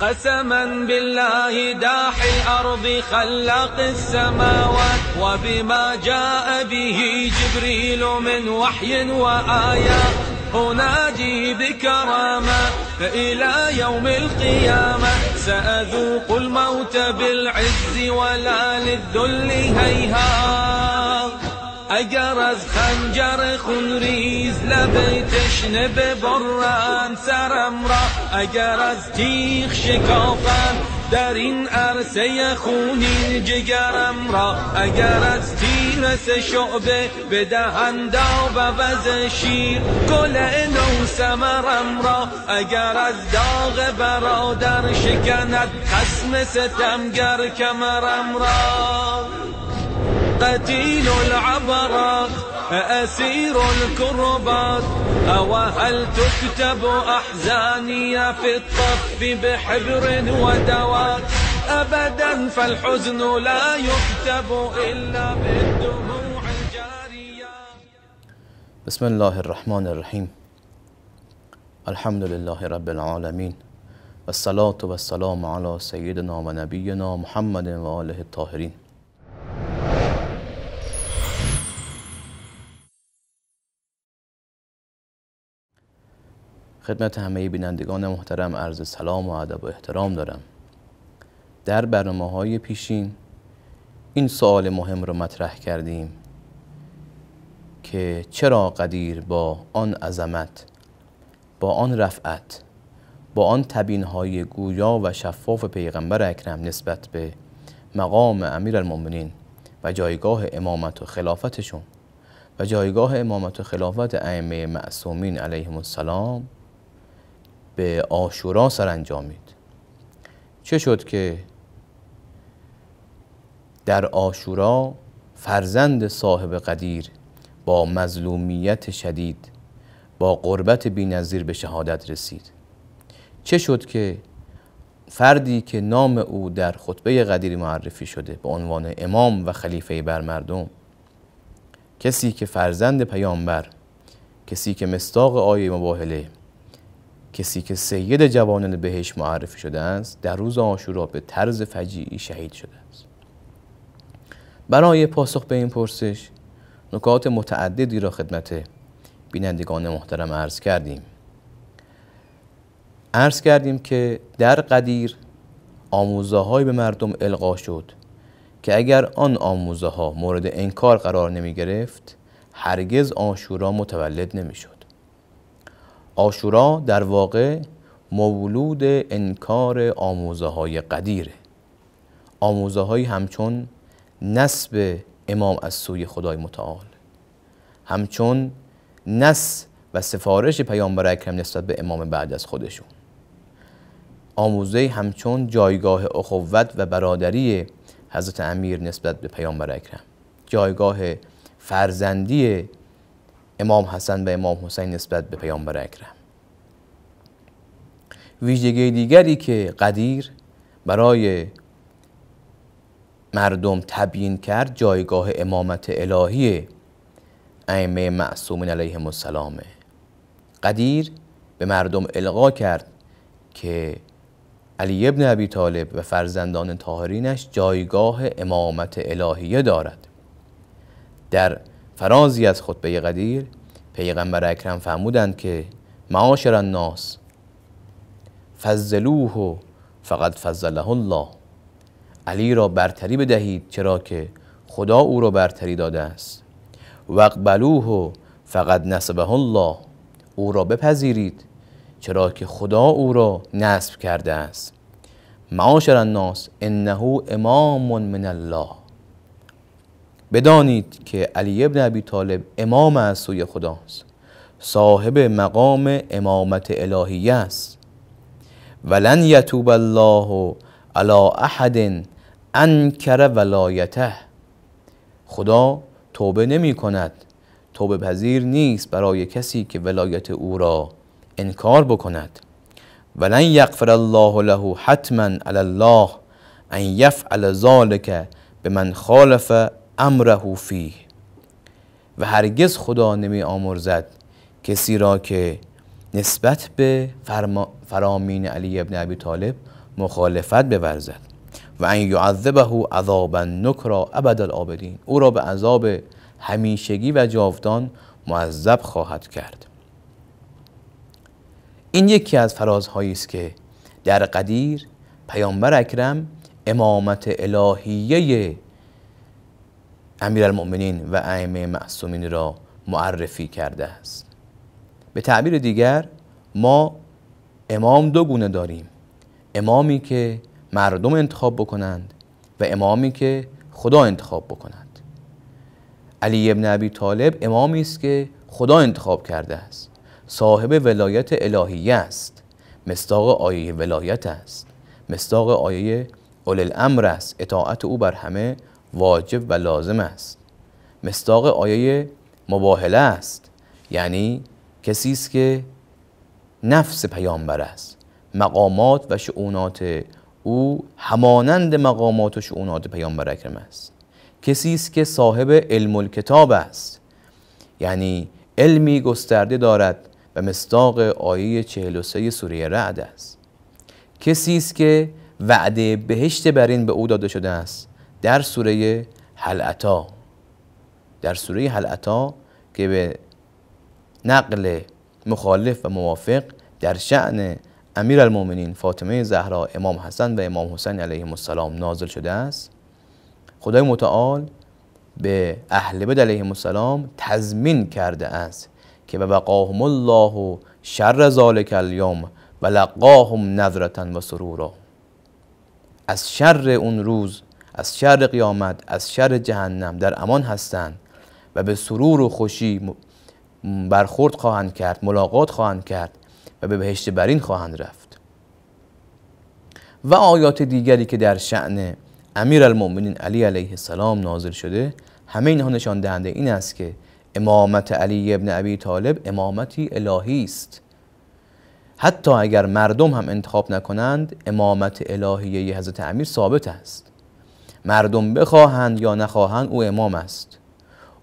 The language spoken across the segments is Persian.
قسما بالله داح الأرض خلق السماوات وبما جاء به جبريل من وحي وآية أناجي بكرامة إلى يوم القيامة سأذوق الموت بالعز ولا للذل هيهات اگر از خنجر خون ریز لب تشنه ببرن سرم را اگر از تیخ شکافن در این عرصه خونی جگرم را اگر از تیر شعبه به دهندا و وز شیر گل نو سمرم را اگر از داغ برادر شکند قسم ستمگر کمرم را قتيل العبرات أسير الكربات أوهل تكتب أحزاني في الطف بحبر ودوات أبدا فالحزن لا يكتب إلا بالدموع الجارية بسم الله الرحمن الرحيم الحمد لله رب العالمين والصلاة والسلام على سيدنا ونبينا محمد وآله الطاهرين خدمت همه بینندگان محترم عرض سلام و ادب و احترام دارم در برنامه های پیشین این سوال مهم را مطرح کردیم که چرا قدیر با آن عظمت با آن رفعت با آن تبین های گویا و شفاف پیغمبر اکرم نسبت به مقام امیر المومنین و جایگاه امامت و خلافتشون و جایگاه امامت و خلافت ائمه معصومین علیهم السلام به آشورا سرانجامید چه شد که در آشورا فرزند صاحب قدیر با مظلومیت شدید با قربت نظیر به شهادت رسید چه شد که فردی که نام او در خطبه قدیر معرفی شده به عنوان امام و خلیفه بر مردم کسی که فرزند پیامبر کسی که مستاق آیه مباهله کسی که سید جوانان بهش معرفی شده است در روز آشورا به طرز فجیعی شهید شده است برای پاسخ به این پرسش نکات متعددی را خدمت بینندگان محترم عرض کردیم عرض کردیم که در قدیر آموزه به مردم القا شد که اگر آن آموزه ها مورد انکار قرار نمی گرفت هرگز آشورا متولد نمی شد آشورا در واقع مولود انکار آموزه های قدیره آموزه های همچون نسب امام از سوی خدای متعال همچون نس و سفارش پیامبر اکرم نسبت به امام بعد از خودشون آموزه همچون جایگاه اخوت و برادری حضرت امیر نسبت به پیامبر اکرم جایگاه فرزندی امام حسن و امام حسین نسبت به پیامبر اکرم ویژگی دیگری که قدیر برای مردم تبیین کرد جایگاه امامت الهی ائمه معصومین علیهم السلام قدیر به مردم القا کرد که علی ابن ابی طالب و فرزندان طاهرینش جایگاه امامت الهیه دارد در فرازی از خطبه قدیر پیغمبر اکرم فرمودند که معاشر الناس فضلوه فقط فضله الله علی را برتری بدهید چرا که خدا او را برتری داده است وقبلوه فقط نسبه الله او را بپذیرید چرا که خدا او را نسب کرده است معاشر الناس انه امام من الله بدانید که علی ابن ابی طالب امام از سوی خداست صاحب مقام امامت الهی است ولن یتوب الله علی احد انکر ولایته خدا توبه نمی کند توبه پذیر نیست برای کسی که ولایت او را انکار بکند ولن یغفر الله له حتما علی الله ان یفعل ذلک به من خالف امره فیه و هرگز خدا نمی آمرزد کسی را که نسبت به فرامین علی ابن ابی طالب مخالفت بورزد و ان یعذبه عذابا نکرا ابد العابدین او را به عذاب همیشگی و جاودان معذب خواهد کرد این یکی از فرازهایی است که در قدیر پیامبر اکرم امامت الهیه امیرالمؤمنین و ائمه معصومین را معرفی کرده است به تعبیر دیگر ما امام دو گونه داریم امامی که مردم انتخاب بکنند و امامی که خدا انتخاب بکند علی ابن ابی طالب امامی است که خدا انتخاب کرده است صاحب ولایت الهی است مستاق آیه ولایت است مستاق آیه اول الامر است اطاعت او بر همه واجب و لازم است مستاق آیه مباهله است یعنی کسی است که نفس پیامبر است مقامات و شعونات او همانند مقامات و شعونات پیامبر اکرم است کسی است که صاحب علم الکتاب است یعنی علمی گسترده دارد و مستاق آیه 43 سوره رعد است کسی است که وعده بهشت برین به او داده شده است در سوره حلعتا در سوره حلعتا که به نقل مخالف و موافق در شعن امیر المومنین فاطمه زهرا امام حسن و امام حسین علیهم السلام نازل شده است خدای متعال به اهل بد علیهم السلام تضمین کرده است که و وقاهم الله شر ذالک الیوم و لقاهم نظرتا و سرورا از شر اون روز از شر قیامت از شر جهنم در امان هستند و به سرور و خوشی برخورد خواهند کرد ملاقات خواهند کرد و به بهشت برین خواهند رفت و آیات دیگری که در شعن امیر المؤمنین علی علیه السلام نازل شده همه اینها نشان دهنده این است که امامت علی ابن ابی طالب امامتی الهی است حتی اگر مردم هم انتخاب نکنند امامت الهیه حضرت امیر ثابت است مردم بخواهند یا نخواهند او امام است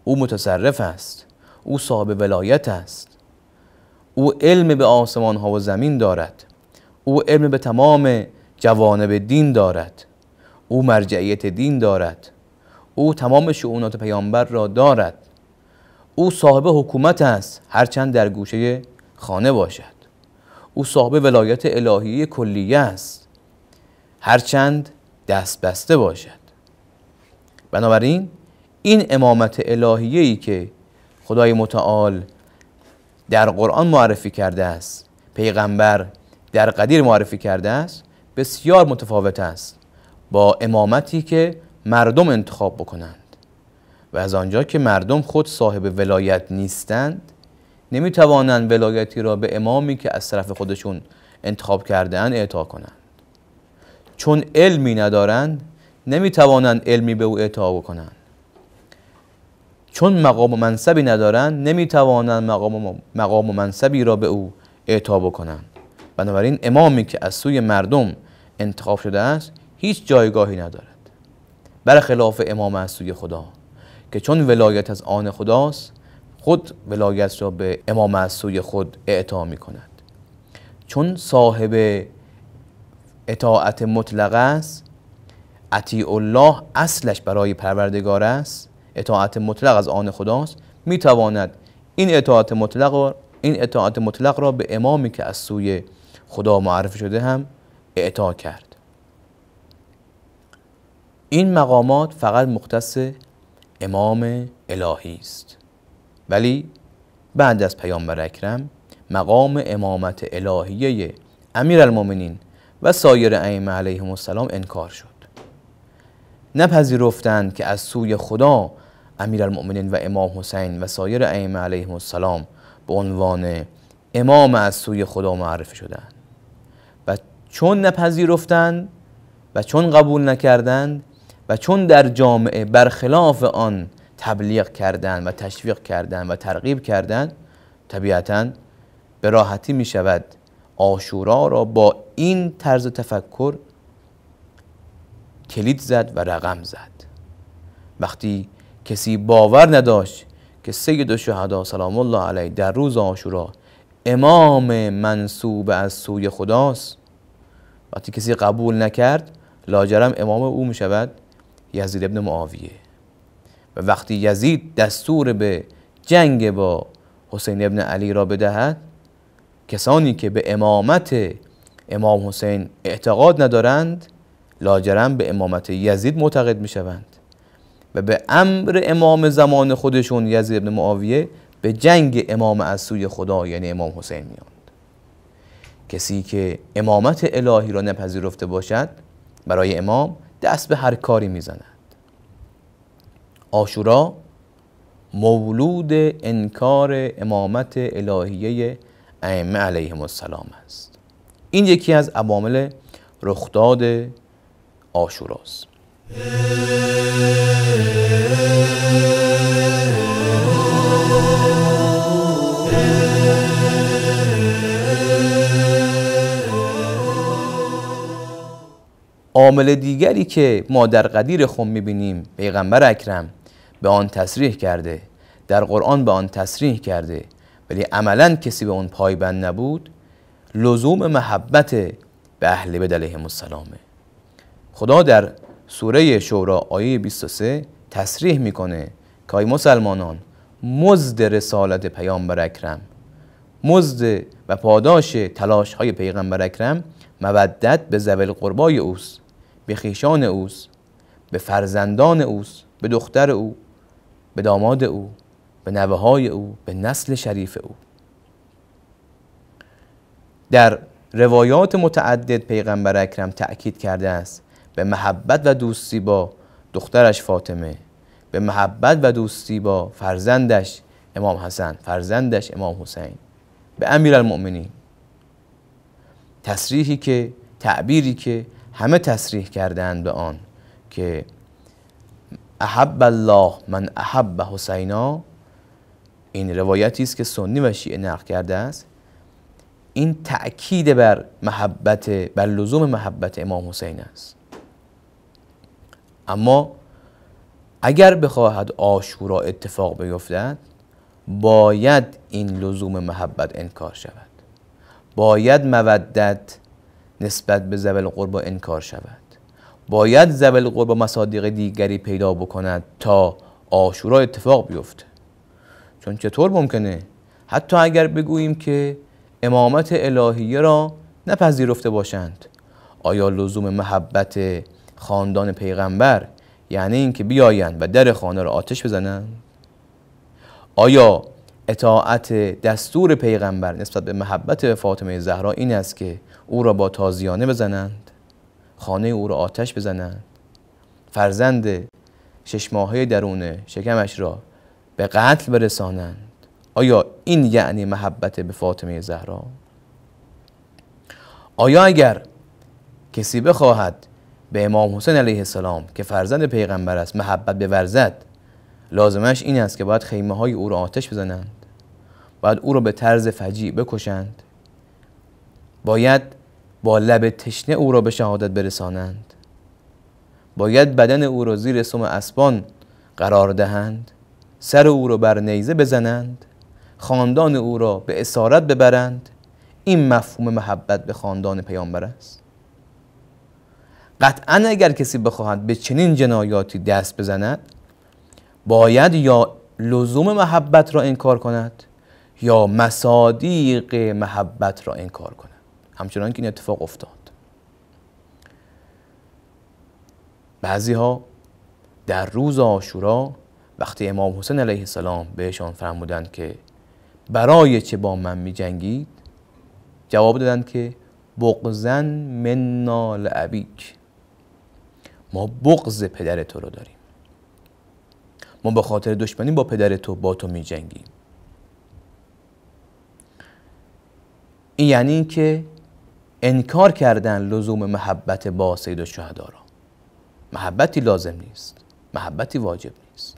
او متصرف است او صاحب ولایت است او علم به آسمان ها و زمین دارد او علم به تمام جوانب دین دارد او مرجعیت دین دارد او تمام شعونات پیامبر را دارد او صاحب حکومت است هرچند در گوشه خانه باشد او صاحب ولایت الهی کلیه است هرچند دست بسته باشد بنابراین این امامت الهیه‌ای که خدای متعال در قرآن معرفی کرده است پیغمبر در قدیر معرفی کرده است بسیار متفاوت است با امامتی که مردم انتخاب بکنند و از آنجا که مردم خود صاحب ولایت نیستند نمی توانند ولایتی را به امامی که از طرف خودشون انتخاب کردهاند اعطا کنند چون علمی ندارند نمی توانند علمی به او اعطا بکنند چون مقام و منصبی ندارند نمیتوانند مقام, مقام و منصبی را به او اعطا بکنند بنابراین امامی که از سوی مردم انتخاب شده است هیچ جایگاهی ندارد برخلاف امام از سوی خدا که چون ولایت از آن خداست خود ولایت را به امام از سوی خود اعطا می کند چون صاحب اطاعت مطلق است اطیع الله اصلش برای پروردگار است اطاعت مطلق از آن خداست میتواند این اطاعت مطلق این اطاعت مطلق را به امامی که از سوی خدا معرفی شده هم اعطا کرد این مقامات فقط مختص امام الهی است ولی بعد از پیامبر اکرم مقام امامت الهیه امیر و سایر ائمه علیهم السلام انکار شد نپذیرفتند که از سوی خدا امیرالمؤمنین و امام حسین و سایر ائمه علیهم السلام به عنوان امام از سوی خدا معرفی شدند و چون نپذیرفتند و چون قبول نکردند و چون در جامعه برخلاف آن تبلیغ کردند و تشویق کردند و ترغیب کردند طبیعتا به راحتی می شود آشورا را با این طرز تفکر کلید زد و رقم زد وقتی کسی باور نداشت که سید و سلام الله علیه در روز آشورا امام منصوب از سوی خداست وقتی کسی قبول نکرد لاجرم امام او می شود یزید ابن معاویه و وقتی یزید دستور به جنگ با حسین ابن علی را بدهد کسانی که به امامت امام حسین اعتقاد ندارند لاجرم به امامت یزید معتقد می شوند و به امر امام زمان خودشون یزید ابن معاویه به جنگ امام از سوی خدا یعنی امام حسین میاند کسی که امامت الهی را نپذیرفته باشد برای امام دست به هر کاری میزند آشورا مولود انکار امامت الهیه ائمه علیهم السلام است این یکی از عوامل رخداد آشوراست عامل دیگری که ما در قدیر خم میبینیم پیغمبر اکرم به آن تصریح کرده در قرآن به آن تصریح کرده ولی عملا کسی به اون پایبند نبود لزوم محبت به اهل بیت علیهم خدا در سوره شورا آیه 23 تصریح میکنه که ای مسلمانان مزد رسالت پیامبر اکرم مزد و پاداش تلاش های پیغمبر اکرم مودت به زویل قربای اوست به خیشان اوس به فرزندان اوس به دختر او به داماد او به نوه های او به نسل شریف او در روایات متعدد پیغمبر اکرم تأکید کرده است به محبت و دوستی با دخترش فاطمه به محبت و دوستی با فرزندش امام حسن فرزندش امام حسین به امیر المؤمنین تصریحی که تعبیری که همه تصریح کردند به آن که احب الله من احب حسینا این روایتی است که سنی و شیعه نقل کرده است این تأکید بر محبت بر لزوم محبت امام حسین است اما اگر بخواهد آشورا اتفاق بیفتد باید این لزوم محبت انکار شود باید مودت نسبت به زبل قربا انکار شود باید زبل قربا مصادیق دیگری پیدا بکند تا آشورا اتفاق بیفته چون چطور ممکنه حتی اگر بگوییم که امامت الهیه را نپذیرفته باشند آیا لزوم محبت خاندان پیغمبر یعنی اینکه بیایند و در خانه را آتش بزنند آیا اطاعت دستور پیغمبر نسبت به محبت فاطمه زهرا این است که او را با تازیانه بزنند خانه او را آتش بزنند فرزند شش ماهه درون شکمش را به قتل برسانند آیا این یعنی محبت به فاطمه زهرا آیا اگر کسی بخواهد به امام حسین علیه السلام که فرزند پیغمبر است محبت به ورزد لازمش این است که باید خیمه های او را آتش بزنند باید او را به طرز فجیع بکشند باید با لب تشنه او را به شهادت برسانند باید بدن او را زیر سم اسبان قرار دهند سر او را بر نیزه بزنند خاندان او را به اسارت ببرند این مفهوم محبت به خاندان پیامبر است قطعا اگر کسی بخواهد به چنین جنایاتی دست بزند باید یا لزوم محبت را انکار کند یا مصادیق محبت را انکار کند همچنان که این اتفاق افتاد بعضی ها در روز آشورا وقتی امام حسین علیه السلام بهشان فرمودند که برای چه با من می جنگید جواب دادند که بغزن من نال عبیک ما بغض پدر تو رو داریم ما به خاطر دشمنی با پدر تو با تو می جنگیم این یعنی اینکه انکار کردن لزوم محبت با سید و محبتی لازم نیست محبتی واجب نیست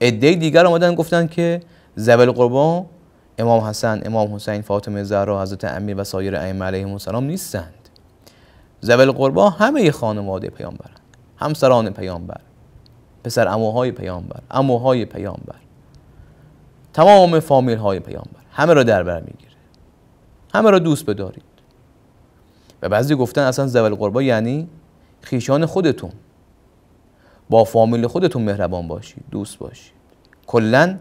عده دیگر آمدن گفتن که زبل قربان امام حسن امام حسین فاطمه زهرا حضرت امیر و سایر ائمه علیهم السلام نیستند زول قربا همه خانواده پیامبر همسران پیامبر پسر اموهای پیامبر اموهای پیامبر تمام فامیل های پیامبر همه را در بر میگیره همه را دوست بدارید و بعضی گفتن اصلا زول قربا یعنی خیشان خودتون با فامیل خودتون مهربان باشید دوست باشید کلا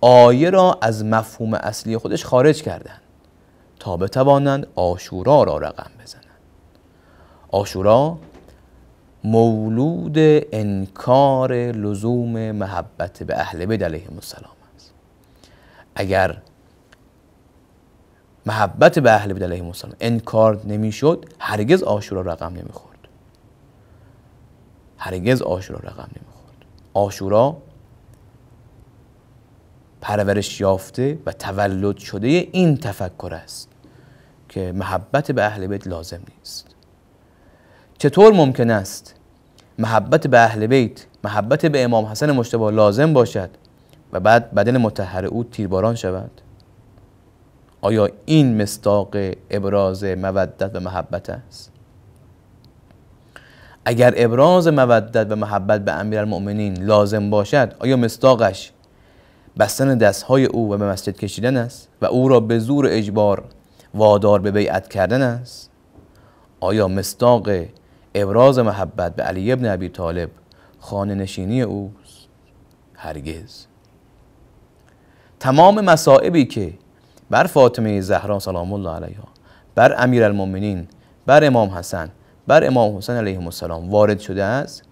آیه را از مفهوم اصلی خودش خارج کردند تا بتوانند آشورا را رقم بزنند آشورا مولود انکار لزوم محبت به اهل بیت علیهم السلام است اگر محبت به اهل بیت علیهم السلام انکار نمیشد هرگز آشورا رقم نمیخورد هرگز آشورا رقم نمیخورد آشورا پرورش یافته و تولد شده این تفکر است که محبت به اهل بیت لازم نیست چطور ممکن است محبت به اهل بیت محبت به امام حسن مشتبه لازم باشد و بعد بدن متحر او تیرباران شود آیا این مستاق ابراز مودت و محبت است اگر ابراز مودت و محبت به امیرالمؤمنین لازم باشد آیا مستاقش بستن دستهای او و به مسجد کشیدن است و او را به زور اجبار وادار به بیعت کردن است آیا مستاق ابراز محبت به علی ابن ابی طالب خانه نشینی او هرگز تمام مسائبی که بر فاطمه زهرا سلام الله علیها بر امیر المومنین بر امام حسن بر امام حسین علیه السلام وارد شده است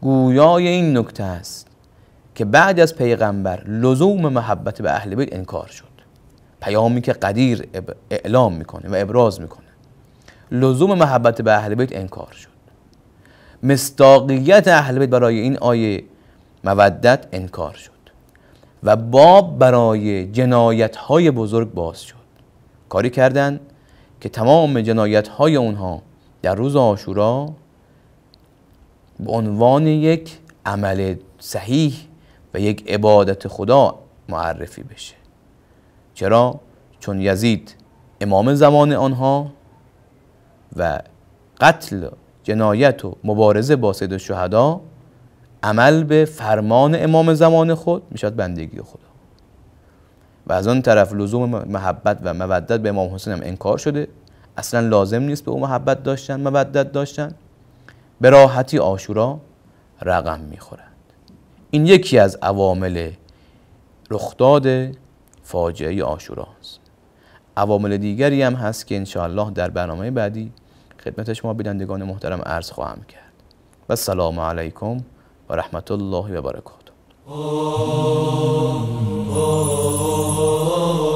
گویای این نکته است که بعد از پیغمبر لزوم محبت به اهل بیت انکار شد پیامی که قدیر اعلام میکنه و ابراز میکنه لزوم محبت به اهل بیت انکار شد مستاقیت اهل بیت برای این آیه مودت انکار شد و باب برای جنایت های بزرگ باز شد کاری کردند که تمام جنایت های اونها در روز آشورا به عنوان یک عمل صحیح و یک عبادت خدا معرفی بشه چرا؟ چون یزید امام زمان آنها و قتل جنایت و مبارزه با سید شهدا عمل به فرمان امام زمان خود میشد بندگی خدا و از آن طرف لزوم محبت و مودت به امام حسین هم انکار شده اصلا لازم نیست به او محبت داشتن مودت داشتن به راحتی آشورا رقم میخورند این یکی از عوامل رخداد فاجعه آشوراست عوامل دیگری هم هست که انشاءالله در برنامه بعدی خدمت شما بینندگان محترم عرض خواهم کرد و سلام علیکم و رحمت الله و برکاته